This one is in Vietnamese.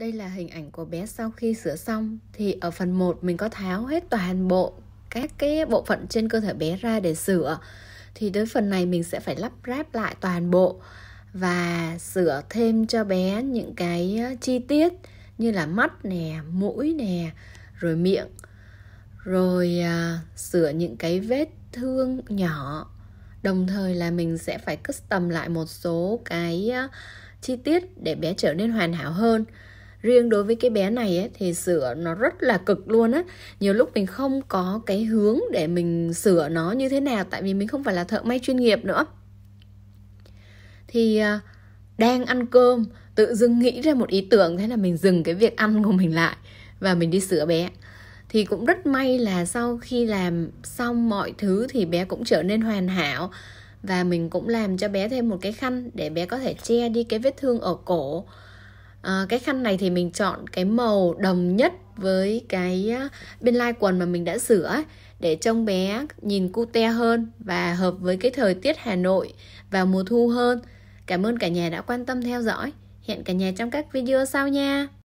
Đây là hình ảnh của bé sau khi sửa xong thì ở phần 1 mình có tháo hết toàn bộ các cái bộ phận trên cơ thể bé ra để sửa. Thì tới phần này mình sẽ phải lắp ráp lại toàn bộ và sửa thêm cho bé những cái ờ, chi tiết như là mắt nè, mũi nè, rồi miệng. Rồi à, sửa những cái vết thương nhỏ. Đồng thời là mình sẽ phải custom lại một số cái ờ, chi tiết để bé trở nên hoàn hảo hơn riêng đối với cái bé này ấy, thì sửa nó rất là cực luôn á nhiều lúc mình không có cái hướng để mình sửa nó như thế nào tại vì mình không phải là thợ may chuyên nghiệp nữa thì à, đang ăn cơm tự dưng nghĩ ra một ý tưởng thế là mình dừng cái việc ăn của mình lại và mình đi sửa bé thì cũng rất may là sau khi làm xong mọi thứ thì bé cũng trở nên hoàn hảo và mình cũng làm cho bé thêm một cái khăn để bé có thể che đi cái vết thương ở cổ à, cái khăn này thì mình chọn cái màu đồng nhất với cái bên lai quần mà mình đã sửa ấy, để trông bé nhìn cute hơn và hợp với cái thời tiết Hà Nội vào mùa thu hơn. Cảm ơn cả nhà đã quan tâm theo dõi. Hẹn cả nhà trong các video sau nha.